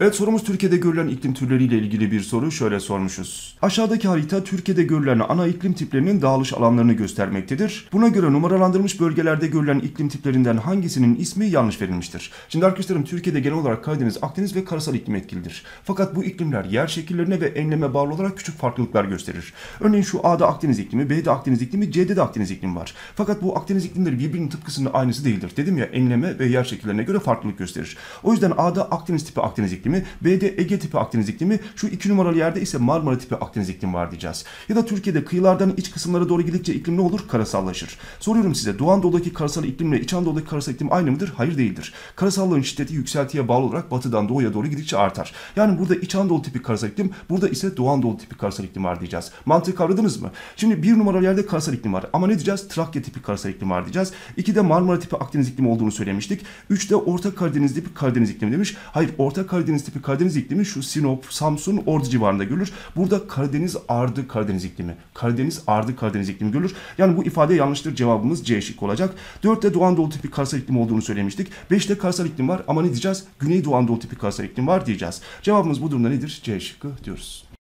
Evet sorumuz Türkiye'de görülen iklim türleriyle ilgili bir soru şöyle sormuşuz. Aşağıdaki harita Türkiye'de görülen ana iklim tiplerinin dağılış alanlarını göstermektedir. Buna göre numaralandırılmış bölgelerde görülen iklim tiplerinden hangisinin ismi yanlış verilmiştir? Şimdi arkadaşlarım Türkiye'de genel olarak Karadeniz, Akdeniz ve karasal iklim etkilidir. Fakat bu iklimler yer şekillerine ve enleme bağlı olarak küçük farklılıklar gösterir. Örneğin şu A'da Akdeniz iklimi, B'de Akdeniz iklimi, C'de de Akdeniz iklimi var. Fakat bu Akdeniz iklimleri birbirinin tıpkısının aynısı değildir. Dedim ya enleme ve yer şekillerine göre farklılık gösterir. O yüzden A'da Akdeniz tipi Akdeniz iklimi iklimi, B'de Ege tipi Akdeniz iklimi, şu iki numaralı yerde ise Marmara tipi Akdeniz iklimi var diyeceğiz. Ya da Türkiye'de kıyılardan iç kısımlara doğru gidikçe iklim ne olur? Karasallaşır. Soruyorum size Doğu Anadolu'daki karasal iklimle İç Anadolu'daki karasal iklim aynı mıdır? Hayır değildir. Karasallığın şiddeti yükseltiye bağlı olarak batıdan doğuya doğru gidikçe artar. Yani burada İç Anadolu tipi karasal iklim, burada ise Doğu Anadolu tipi karasal iklim var diyeceğiz. Mantığı kavradınız mı? Şimdi bir numaralı yerde karasal iklim var ama ne diyeceğiz? Trakya tipi karasal iklim var diyeceğiz. İki de Marmara tipi Akdeniz iklimi olduğunu söylemiştik. Üç de Orta Karadeniz tipi Karadeniz iklimi demiş. Hayır Orta Karadeniz Akdeniz tipi Karadeniz iklimi şu Sinop, Samsun, Ordu civarında görülür. Burada Karadeniz ardı Karadeniz iklimi. Karadeniz ardı Karadeniz iklimi görülür. Yani bu ifade yanlıştır. Cevabımız C şık olacak. 4'te Doğu Anadolu tipi karasal iklim olduğunu söylemiştik. 5'te karasal iklim var ama ne diyeceğiz? Güney Doğu Anadolu tipi karasal iklim var diyeceğiz. Cevabımız bu durumda nedir? C şıkkı diyoruz.